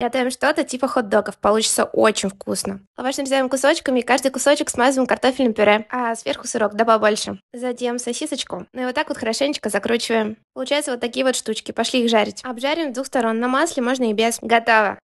Готовим что-то типа хот-догов. Получится очень вкусно. Лаваш нарезаем кусочками, и каждый кусочек смазываем картофельным пюре. А сверху сырок, добавь больше. Затем сосисочку. Ну и вот так вот хорошенечко закручиваем. Получаются вот такие вот штучки. Пошли их жарить. Обжарим с двух сторон. На масле можно и без. Готово.